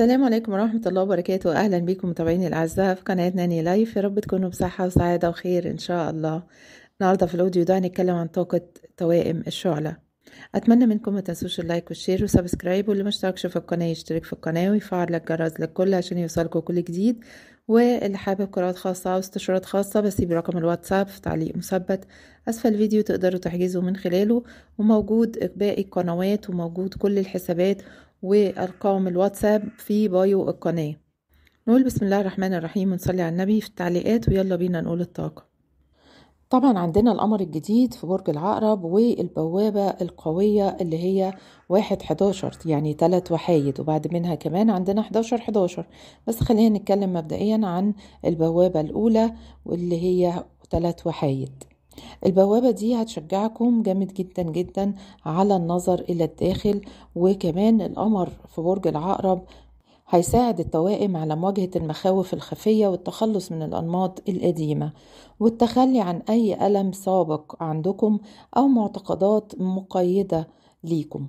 السلام عليكم ورحمة الله وبركاته أهلا بكم متابعيني الأعزاء في قناة ناني لايف يا رب تكونوا بصحة وسعادة وخير إن شاء الله النهاردة في الأوديو ده هنتكلم عن طاقة توائم الشعلة أتمنى منكم ما تنسوش اللايك والشير وسبسكرايب واللي ما اشتركش في القناة يشترك في القناة ويفعل الجرس للكل عشان يوصلكم كل جديد واللي حابب قراءات خاصة أو استشارات خاصة بسيب رقم الواتساب في تعليق مثبت أسفل الفيديو تقدروا تحجزوا من خلاله وموجود باقي القنوات وموجود كل الحسابات وأرقام الواتساب في بايو القناة نقول بسم الله الرحمن الرحيم ونصلي على النبي في التعليقات ويلا بينا نقول الطاقة طبعا عندنا القمر الجديد في برج العقرب والبوابة القوية اللي هي واحد حداشر يعني تلات وحايد وبعد منها كمان عندنا حداشر حداشر بس خلينا نتكلم مبدئيا عن البوابة الأولى واللي هي تلات وحايد البوابة دي هتشجعكم جامد جدا جدا على النظر إلى الداخل وكمان القمر في برج العقرب هيساعد التوائم على مواجهة المخاوف الخفية والتخلص من الأنماط القديمة والتخلي عن أي ألم سابق عندكم أو معتقدات مقيدة ليكم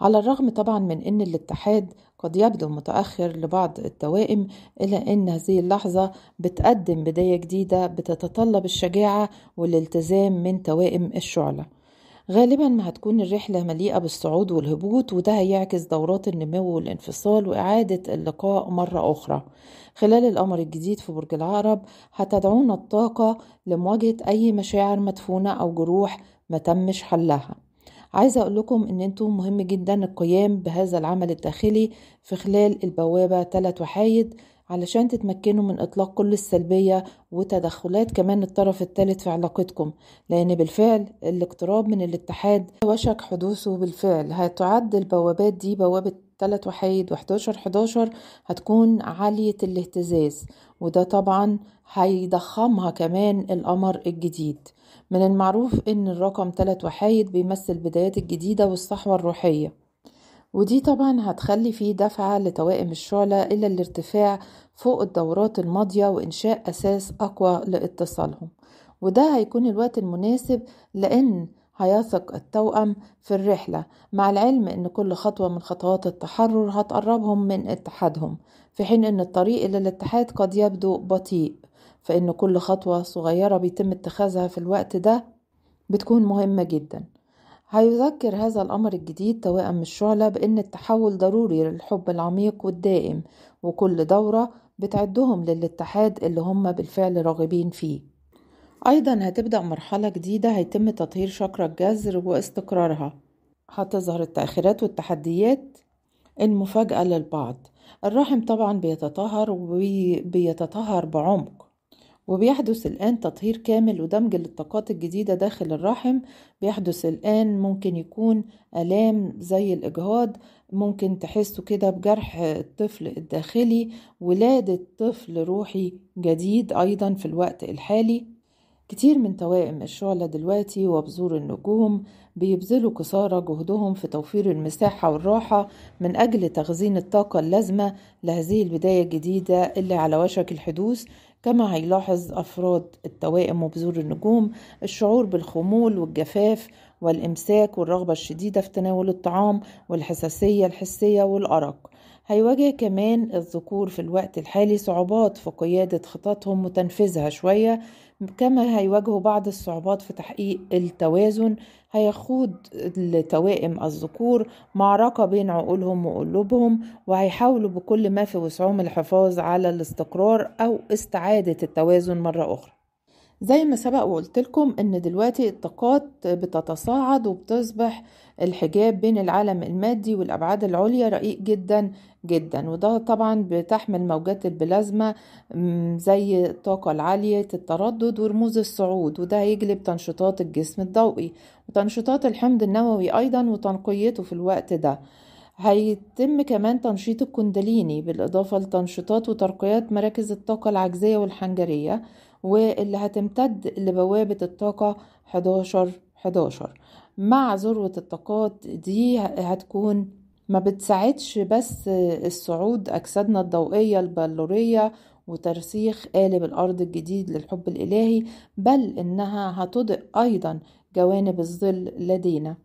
على الرغم طبعا من أن الاتحاد قد يبدو متأخر لبعض التوائم إلا أن هذه اللحظة بتقدم بداية جديدة بتتطلب الشجاعة والالتزام من توائم الشعلة غالبا ما هتكون الرحلة مليئة بالصعود والهبوط وده هيعكس دورات النمو والانفصال وإعادة اللقاء مرة أخرى خلال القمر الجديد في برج العقرب هتدعونا الطاقة لمواجهة أي مشاعر مدفونة أو جروح ما تمش حلها عايزه اقول لكم ان انتم مهم جدا القيام بهذا العمل الداخلي في خلال البوابه ثلاث وحايد علشان تتمكنوا من اطلاق كل السلبيه وتدخلات كمان الطرف الثالث في علاقتكم لان بالفعل الاقتراب من الاتحاد وشك حدوثه بالفعل هتعد البوابات دي بوابه ثلاث وحايد و11 11 هتكون عالية الاهتزاز وده طبعا هيضخمها كمان القمر الجديد من المعروف أن الرقم تلات وحايد بيمثل بدايات الجديدة والصحوة الروحية ودي طبعا هتخلي فيه دفعة لتوائم الشعلة إلى الارتفاع فوق الدورات الماضية وإنشاء أساس أقوى لاتصالهم وده هيكون الوقت المناسب لأن هيثق التوأم في الرحلة مع العلم أن كل خطوة من خطوات التحرر هتقربهم من اتحادهم في حين أن الطريق إلى الاتحاد قد يبدو بطيء فإن كل خطوة صغيرة بيتم اتخاذها في الوقت ده بتكون مهمة جدا هيذكر هذا الأمر الجديد توائم الشعلة بأن التحول ضروري للحب العميق والدائم وكل دورة بتعدهم للاتحاد اللي هم بالفعل راغبين فيه أيضا هتبدأ مرحلة جديدة هيتم تطهير شكرا الجذر واستقرارها هتظهر التأخيرات والتحديات المفاجأة للبعض الرحم طبعا بيتطهر وبيتطهر بعمق وبيحدث الآن تطهير كامل ودمج للطاقات الجديدة داخل الرحم بيحدث الآن ممكن يكون آلام زي الإجهاض ممكن تحسوا كده بجرح الطفل الداخلي ولادة طفل روحي جديد أيضا في الوقت الحالي كتير من توائم الشعلة دلوقتي وبذور النجوم بيبذلوا قصارى جهدهم في توفير المساحة والراحة من أجل تخزين الطاقة اللازمة لهذه البداية الجديدة اللي على وشك الحدوث كما هيلاحظ أفراد التوائم وبذور النجوم الشعور بالخمول والجفاف والإمساك والرغبة الشديدة في تناول الطعام والحساسية الحسية والأرق هيواجه كمان الذكور في الوقت الحالي صعوبات في قيادة خططهم وتنفيذها شوية كما هيواجهوا بعض الصعوبات في تحقيق التوازن هيخوض التوائم الذكور معركة بين عقولهم وقلوبهم وهيحاولوا بكل ما في وسعهم الحفاظ على الاستقرار أو استعادة التوازن مرة أخرى زي ما سبق وقلت لكم ان دلوقتي الطاقات بتتصاعد وبتصبح الحجاب بين العالم المادي والابعاد العليا رقيق جدا جدا وده طبعا بتحمل موجات البلازما زي الطاقه العاليه التردد ورموز الصعود وده هيجلب تنشيطات الجسم الضوئي وتنشيطات الحمض النووي ايضا وتنقيته في الوقت ده هيتم كمان تنشيط الكندليني بالإضافة لتنشيطات وترقيات مراكز الطاقة العجزية والحنجرية واللي هتمتد لبوابة الطاقة 11 11 مع ذروة الطاقات دي هتكون ما بتساعدش بس الصعود أجسادنا الضوئية البلورية وترسيخ قالب الأرض الجديد للحب الإلهي بل إنها هتضئ أيضا جوانب الظل لدينا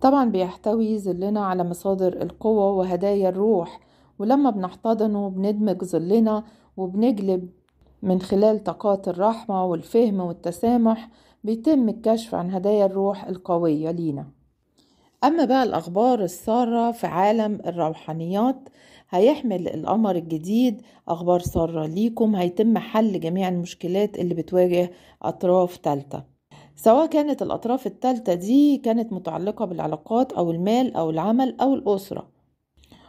طبعا بيحتوي ظلنا على مصادر القوة وهدايا الروح ولما بنحتضنه بندمج ظلنا وبنجلب من خلال طاقات الرحمة والفهم والتسامح بيتم الكشف عن هدايا الروح القوية لينا أما بقى الأخبار السارة في عالم الروحانيات هيحمل القمر الجديد أخبار سارة ليكم هيتم حل جميع المشكلات اللي بتواجه أطراف تالتة سواء كانت الأطراف التالتة دي كانت متعلقة بالعلاقات أو المال أو العمل أو الأسرة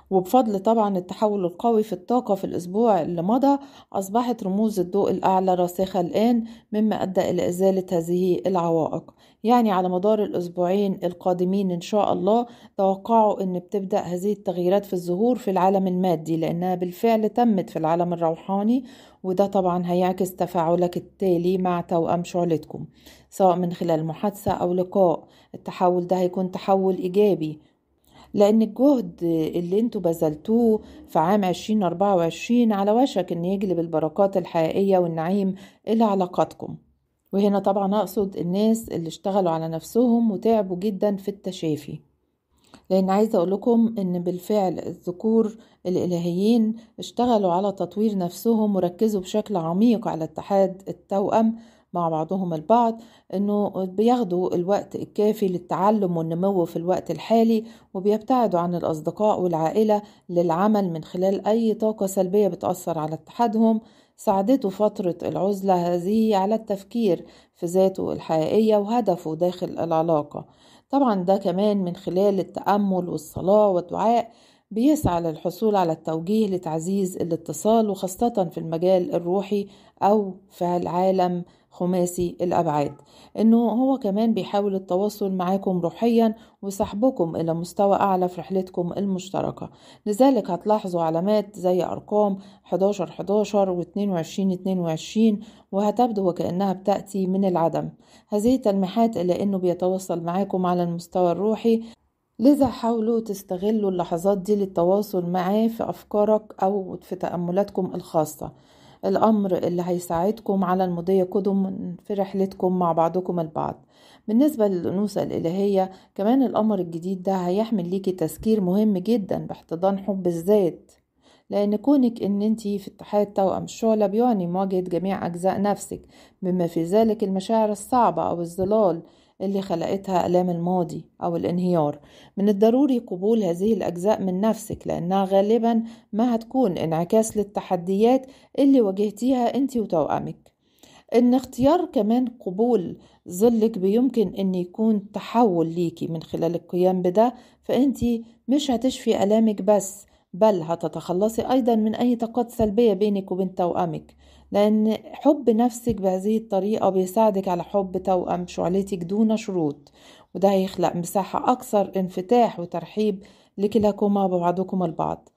وبفضل طبعا التحول القوي في الطاقة في الأسبوع اللي مضى أصبحت رموز الضوء الأعلى راسخة الآن مما أدى إلى إزالة هذه العوائق يعني على مدار الأسبوعين القادمين إن شاء الله توقعوا أن بتبدأ هذه التغييرات في الظهور في العالم المادي لأنها بالفعل تمت في العالم الروحاني وده طبعا هيعكس تفاعلك التالي مع توأم شعلتكم سواء من خلال محادثة أو لقاء التحول ده هيكون تحول إيجابي لأن الجهد اللي انتوا بذلتوه في عام 2024 على وشك إن يجلب البركات الحقيقية والنعيم إلى علاقاتكم وهنا طبعا أقصد الناس اللي اشتغلوا على نفسهم وتعبوا جدا في التشافي لأن عايزة أقول لكم إن بالفعل الذكور الإلهيين اشتغلوا على تطوير نفسهم وركزوا بشكل عميق على اتحاد التوأم مع بعضهم البعض انه بياخدوا الوقت الكافي للتعلم والنمو في الوقت الحالي وبيبتعدوا عن الاصدقاء والعائله للعمل من خلال اي طاقه سلبيه بتاثر على اتحادهم ساعدته فتره العزله هذه على التفكير في ذاته الحقيقيه وهدفه داخل العلاقه طبعا ده كمان من خلال التامل والصلاه والدعاء بيسعى للحصول على التوجيه لتعزيز الاتصال وخاصة في المجال الروحي أو في العالم خماسي الأبعاد إنه هو كمان بيحاول التواصل معاكم روحيا وسحبكم إلى مستوى أعلى في رحلتكم المشتركة لذلك هتلاحظوا علامات زي أرقام 11 11 و 22 22 وهتبدو وكأنها بتأتي من العدم هذه تلميحات إلى إنه بيتواصل معاكم على المستوى الروحي لذا حاولوا تستغلوا اللحظات دي للتواصل معاه في أفكارك أو في تأملاتكم الخاصة الأمر اللي هيساعدكم على المضي قدم في رحلتكم مع بعضكم البعض بالنسبة للأنوثة الإلهية كمان الأمر الجديد ده هيحمل ليكي تذكير مهم جدا باحتضان حب الذات لأن كونك إن أنتي في اتحاد توأم الشعلة بيعني مواجهة جميع أجزاء نفسك بما في ذلك المشاعر الصعبة أو الظلال اللي خلقتها آلام الماضي أو الانهيار من الضروري قبول هذه الأجزاء من نفسك لأنها غالبا ما هتكون انعكاس للتحديات اللي واجهتيها أنت وتوأمك ان اختيار كمان قبول ظلك بيمكن ان يكون تحول ليكي من خلال القيام بده فانت مش هتشفي الامك بس بل هتتخلصي ايضا من اي طاقات سلبيه بينك وبين توامك لأن حب نفسك بهذه الطريقة بيساعدك على حب توأم شعلتك دون شروط وده هيخلق مساحة أكثر انفتاح وترحيب لكلاكما ببعضكم البعض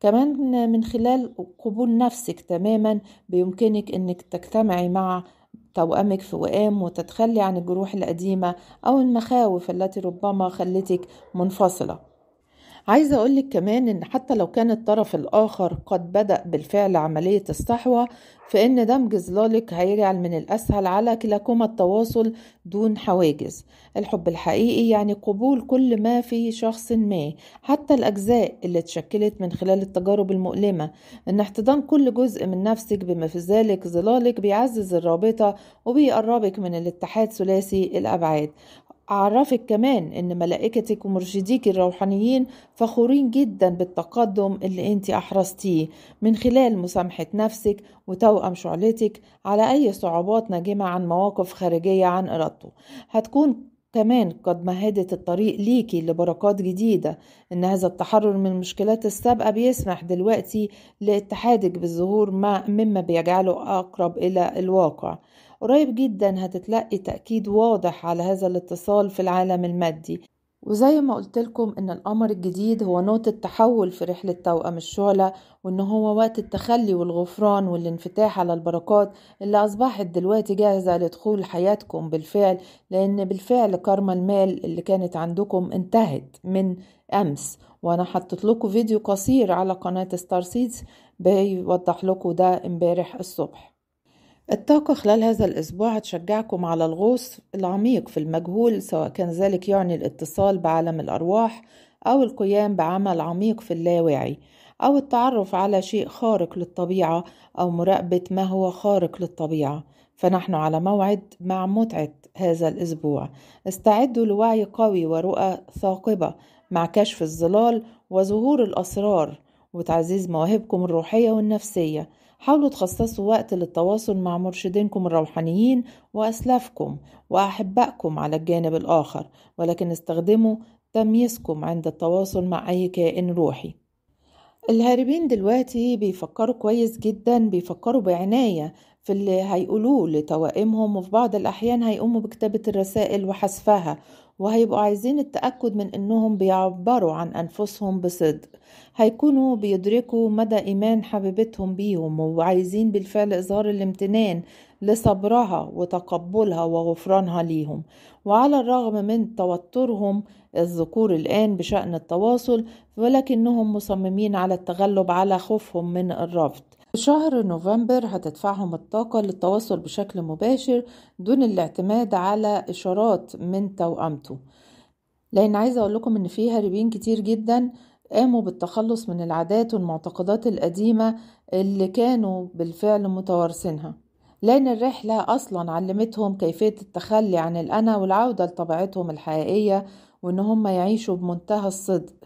كمان من خلال قبول نفسك تماما بيمكنك انك تجتمعي مع توأمك في وئام وتتخلي عن الجروح القديمة أو المخاوف التي ربما خلتك منفصلة عايزة أقولك كمان إن حتى لو كان الطرف الآخر قد بدأ بالفعل عملية الصحوه فإن دمج ظلالك هيجعل من الأسهل على كلاكما التواصل دون حواجز الحب الحقيقي يعني قبول كل ما في شخص ما حتى الأجزاء اللي اتشكلت من خلال التجارب المؤلمة إن احتضان كل جزء من نفسك بما في ذلك ظلالك بيعزز الرابطة وبيقربك من الاتحاد ثلاثي الأبعاد أعرفك كمان إن ملائكتك ومرشديك الروحانيين فخورين جدا بالتقدم اللي أنت أحرزتيه من خلال مسامحة نفسك وتوأم شعلتك على أي صعوبات ناجمة عن مواقف خارجية عن إرادته هتكون كمان قد مهدت الطريق ليكي لبركات جديدة إن هذا التحرر من المشكلات السابقة بيسمح دلوقتي لاتحادك بالظهور ما مما بيجعله أقرب إلى الواقع قريب جدا هتتلقي تأكيد واضح على هذا الاتصال في العالم المادي وزي ما قلت لكم ان القمر الجديد هو نقطة تحول في رحلة توأم الشعلة وان هو وقت التخلي والغفران والانفتاح على البركات اللي اصبحت دلوقتي جاهزة لدخول حياتكم بالفعل لان بالفعل كارما المال اللي كانت عندكم انتهت من امس وانا حطيت لكم فيديو قصير على قناة ستار سيدز بيوضح لكم ده امبارح الصبح الطاقة خلال هذا الأسبوع هتشجعكم على الغوص العميق في المجهول سواء كان ذلك يعني الاتصال بعالم الأرواح أو القيام بعمل عميق في اللاوعي أو التعرف على شيء خارق للطبيعة أو مراقبة ما هو خارق للطبيعة فنحن على موعد مع متعة هذا الأسبوع استعدوا لوعي قوي ورؤى ثاقبة مع كشف الظلال وظهور الأسرار وتعزيز مواهبكم الروحية والنفسية حاولوا تخصصوا وقت للتواصل مع مرشدينكم الروحانيين وأسلافكم وأحبائكم على الجانب الآخر ولكن استخدموا تمييزكم عند التواصل مع أي كائن روحي الهاربين دلوقتي بيفكروا كويس جدا بيفكروا بعناية في اللي هيقولوه لتوائمهم وفي بعض الأحيان هيقوموا بكتابة الرسائل وحذفها وهيبقوا عايزين التأكد من إنهم بيعبروا عن أنفسهم بصدق هيكونوا بيدركوا مدى إيمان حبيبتهم بيهم وعايزين بالفعل إظهار الامتنان لصبرها وتقبلها وغفرانها ليهم وعلى الرغم من توترهم الذكور الآن بشأن التواصل ولكنهم مصممين على التغلب على خوفهم من الرفض في شهر نوفمبر هتدفعهم الطاقة للتواصل بشكل مباشر دون الاعتماد على إشارات من توأمته لأن عايزة أقول لكم إن في هاربين كتير جدا قاموا بالتخلص من العادات والمعتقدات القديمة اللي كانوا بالفعل متوارثينها لأن الرحلة أصلا علمتهم كيفية التخلي عن الأنا والعودة لطبيعتهم الحقيقية وإن هم يعيشوا بمنتهى الصدق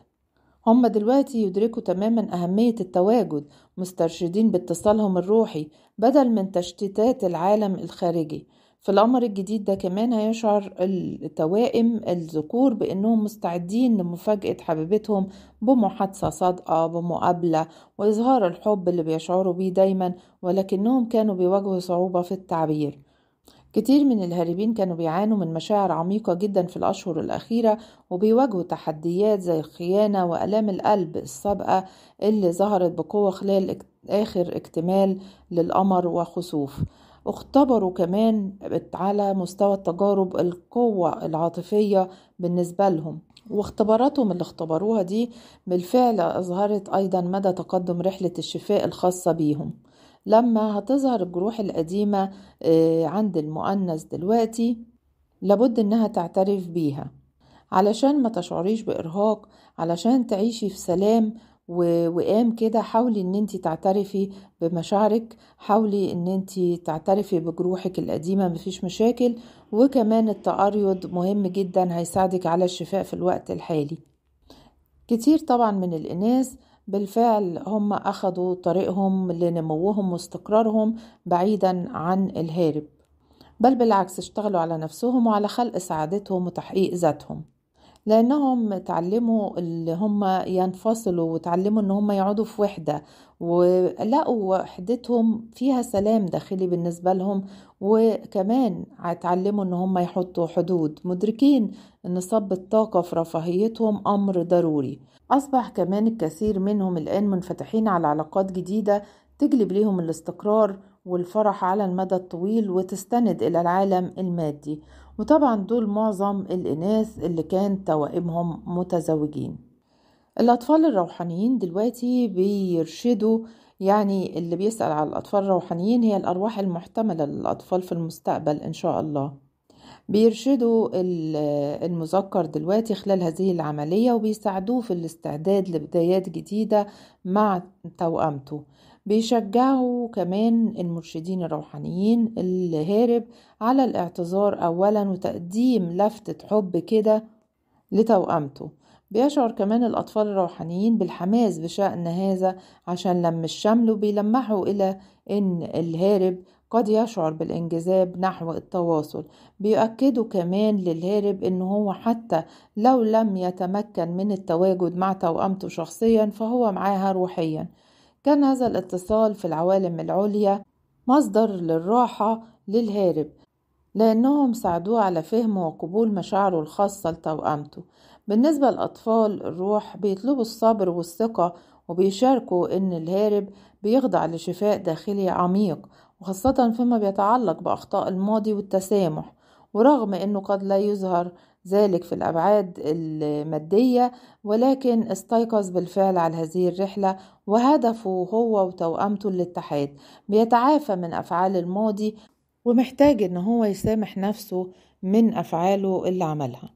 هم دلوقتي يدركوا تماما أهمية التواجد مسترشدين باتصالهم الروحي بدل من تشتيتات العالم الخارجي في الأمر الجديد ده كمان هيشعر التوائم الذكور بأنهم مستعدين لمفاجأة حبيبتهم بمحادثة صادقة بمقابلة وإظهار الحب اللي بيشعروا بيه دايما ولكنهم كانوا بيواجهوا صعوبة في التعبير كتير من الهاربين كانوا بيعانوا من مشاعر عميقة جدا في الأشهر الأخيرة وبيواجهوا تحديات زي الخيانة وألام القلب السابقة اللي ظهرت بقوة خلال آخر اكتمال للقمر وخسوف اختبروا كمان على مستوى التجارب القوة العاطفية بالنسبة لهم واختباراتهم اللي اختبروها دي بالفعل أظهرت أيضا مدى تقدم رحلة الشفاء الخاصة بيهم لما هتظهر الجروح القديمة آه، عند المؤنث دلوقتي لابد انها تعترف بيها علشان ما تشعريش بإرهاق علشان تعيشي في سلام وقام كده حاولي ان انت تعترفي بمشاعرك حاولي ان انت تعترفي بجروحك القديمة مفيش مشاكل وكمان التأريض مهم جدا هيساعدك على الشفاء في الوقت الحالي كتير طبعا من الإناث بالفعل هم أخذوا طريقهم لنموهم واستقرارهم بعيدا عن الهارب بل بالعكس اشتغلوا على نفسهم وعلى خلق سعادتهم وتحقيق ذاتهم لانهم تعلموا اللي هم ينفصلوا وتعلموا ان هم يقعدوا في وحده ولقوا وحدتهم فيها سلام داخلي بالنسبه لهم وكمان اتعلموا ان هم يحطوا حدود مدركين ان صب الطاقه في رفاهيتهم امر ضروري أصبح كمان الكثير منهم الآن منفتحين على علاقات جديدة تجلب ليهم الاستقرار والفرح على المدى الطويل وتستند إلى العالم المادي وطبعا دول معظم الإناث اللي كان توائمهم متزوجين الأطفال الروحانيين دلوقتي بيرشدوا يعني اللي بيسأل على الأطفال الروحانيين هي الأرواح المحتملة للأطفال في المستقبل إن شاء الله بيرشدوا المذكر دلوقتي خلال هذه العملية وبيساعدوه في الاستعداد لبدايات جديدة مع توأمته بيشجعوا كمان المرشدين الروحانيين الهارب على الاعتذار أولا وتقديم لفتة حب كده لتوأمته بيشعر كمان الأطفال الروحانيين بالحماس بشأن هذا عشان لم الشمل وبيلمحوا إلى إن الهارب قد يشعر بالانجذاب نحو التواصل بيؤكدوا كمان للهارب ان هو حتى لو لم يتمكن من التواجد مع توأمته شخصيا فهو معاها روحيا كان هذا الاتصال في العوالم العليا مصدر للراحة للهارب لأنهم ساعدوه على فهم وقبول مشاعره الخاصة لتوأمته بالنسبة لأطفال الروح بيطلبوا الصبر والثقة وبيشاركوا إن الهارب بيخضع لشفاء داخلي عميق وخاصة فيما بيتعلق بأخطاء الماضي والتسامح ورغم أنه قد لا يظهر ذلك في الأبعاد المادية ولكن استيقظ بالفعل على هذه الرحلة وهدفه هو وتوأمته الاتحاد بيتعافى من أفعال الماضي ومحتاج ان هو يسامح نفسه من افعاله اللي عملها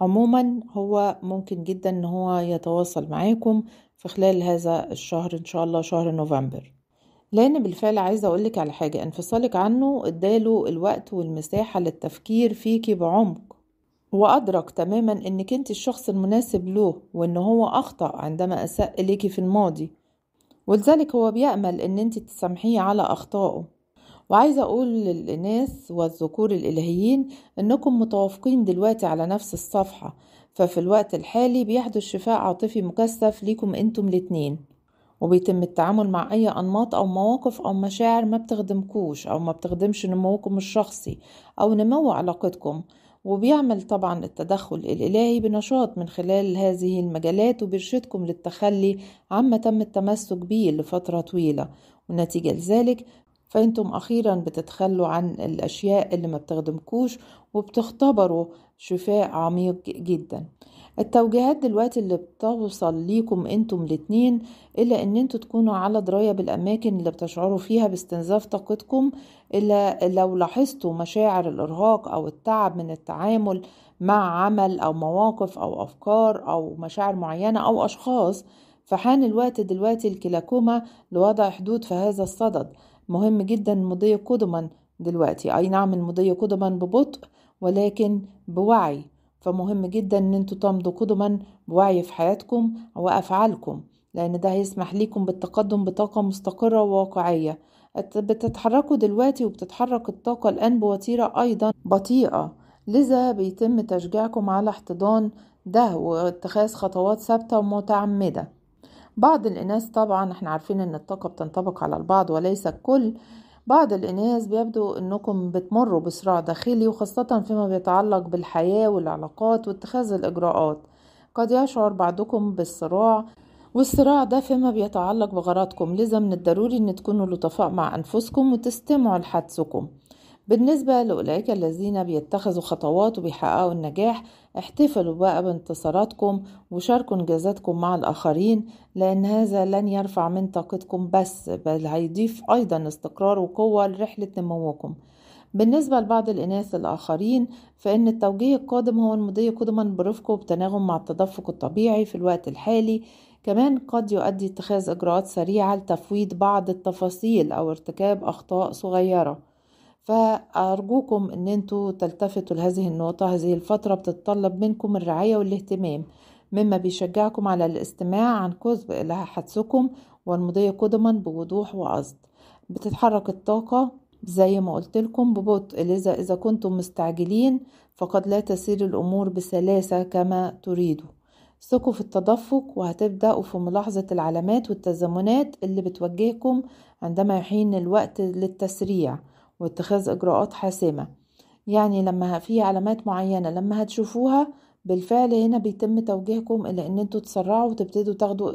عموما هو ممكن جدا ان هو يتواصل معاكم في خلال هذا الشهر ان شاء الله شهر نوفمبر لان بالفعل عايزه اقولك على حاجه انفصالك عنه اداله الوقت والمساحه للتفكير فيكي بعمق وادرك تماما انك انت الشخص المناسب له وان هو اخطا عندما اساء اليكي في الماضي ولذلك هو بيامل ان انت تسامحيه على اخطائه وعايزه اقول للاناث والذكور الالهيين انكم متوافقين دلوقتي على نفس الصفحه ففي الوقت الحالي بيحدث شفاء عاطفي مكثف ليكم انتم الاتنين وبيتم التعامل مع أي أنماط أو مواقف أو مشاعر ما بتخدمكوش أو ما بتخدمش نموكم الشخصي أو نمو علاقتكم وبيعمل طبعا التدخل الإلهي بنشاط من خلال هذه المجالات وبيرشدكم للتخلي عما تم التمسك به لفترة طويلة ونتيجة لذلك فانتم اخيرا بتتخلوا عن الاشياء اللي ما بتخدمكوش وبتختبروا شفاء عميق جدا التوجيهات دلوقتي اللي بتوصل ليكم انتم الاتنين الا ان انتم تكونوا على درايه بالاماكن اللي بتشعروا فيها باستنزاف طاقتكم الا لو لاحظتوا مشاعر الارهاق او التعب من التعامل مع عمل او مواقف او افكار او مشاعر معينه او اشخاص فحان الوقت دلوقتي الكلاكوما لوضع حدود في هذا الصدد مهم جدا المضي قدما دلوقتي اي نعم المضي قدما ببطء ولكن بوعي فمهم جدا ان انتوا تمضوا قدما بوعي في حياتكم وافعالكم لان ده هيسمح ليكم بالتقدم بطاقة مستقرة وواقعية بتتحركوا دلوقتي وبتتحرك الطاقة الآن بوتيرة أيضا بطيئة لذا بيتم تشجيعكم على احتضان ده واتخاذ خطوات ثابتة ومتعمدة بعض الإناث طبعا احنا عارفين ان الطاقة بتنطبق على البعض وليس الكل بعض الإناث بيبدو أنكم بتمروا بصراع داخلي وخاصة فيما بيتعلق بالحياة والعلاقات واتخاذ الإجراءات قد يشعر بعضكم بالصراع والصراع ده فيما بيتعلق بغرضكم لذا من الضروري أن تكونوا لطفاء مع أنفسكم وتستمعوا لحدسكم بالنسبة لأولئك الذين بيتخذوا خطوات وبيحققوا النجاح احتفلوا بقى بانتصاراتكم وشاركوا انجازاتكم مع الآخرين لأن هذا لن يرفع من طاقتكم بس بل هيضيف أيضا استقرار وقوة لرحلة نموكم بالنسبة لبعض الإناث الآخرين فإن التوجيه القادم هو المضي قدما برفقه وبتناغم مع التدفق الطبيعي في الوقت الحالي كمان قد يؤدي اتخاذ إجراءات سريعة لتفويض بعض التفاصيل أو ارتكاب أخطاء صغيرة فأرجوكم أن أنتوا تلتفتوا لهذه النقطة هذه الفترة بتتطلب منكم الرعاية والاهتمام مما بيشجعكم على الاستماع عن كذب إلى حدسكم والمضي قدما بوضوح وقصد بتتحرك الطاقة زي ما قلت لكم ببطء لذا إذا كنتم مستعجلين فقد لا تسير الأمور بسلاسة كما تريدوا ثقوا في التدفق وهتبدأوا في ملاحظة العلامات والتزامنات اللي بتوجهكم عندما يحين الوقت للتسريع واتخاذ إجراءات حاسمة يعني لما في علامات معينة لما هتشوفوها بالفعل هنا بيتم توجيهكم إلى أن انتوا تسرعوا وتبتدوا تاخدوا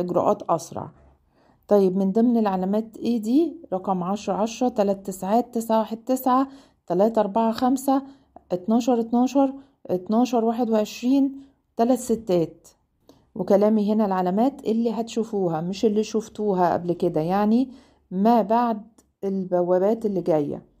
إجراءات أسرع طيب من ضمن العلامات ايه دي رقم عشرة عشرة تلات تسعات تسعة واحد تسعة تلاتة أربعة خمسة اتناشر اتناشر اتناشر واحد وعشرين تلات ستات وكلامي هنا العلامات اللي هتشوفوها مش اللي شفتوها قبل كده يعني ما بعد البوابات اللي جاية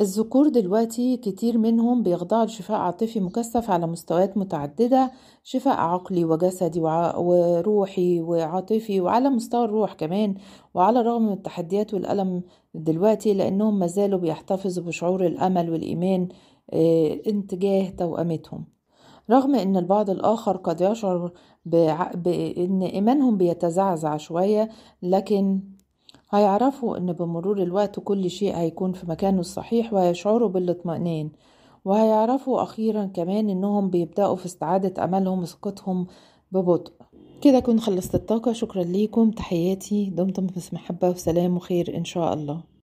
الذكور دلوقتي كتير منهم بيخضعوا لشفاء عاطفي مكثف على مستويات متعددة شفاء عقلي وجسدي وروحي وعاطفي وعلى مستوى الروح كمان وعلى الرغم من التحديات والألم دلوقتي لأنهم مازالوا بيحتفظوا بشعور الأمل والإيمان اتجاه آه، توأمتهم رغم ان البعض الاخر قد يشعر بان ايمانهم بيتزعزع شويه لكن هيعرفوا إن بمرور الوقت كل شيء هيكون في مكانه الصحيح وهيشعروا بالاطمئنان وهيعرفوا أخيرا كمان إنهم بيبدأوا في استعادة أملهم وثقتهم ببطء كده اكون خلصت الطاقة شكرا ليكم تحياتي دمتم بس محبة وسلام وخير إن شاء الله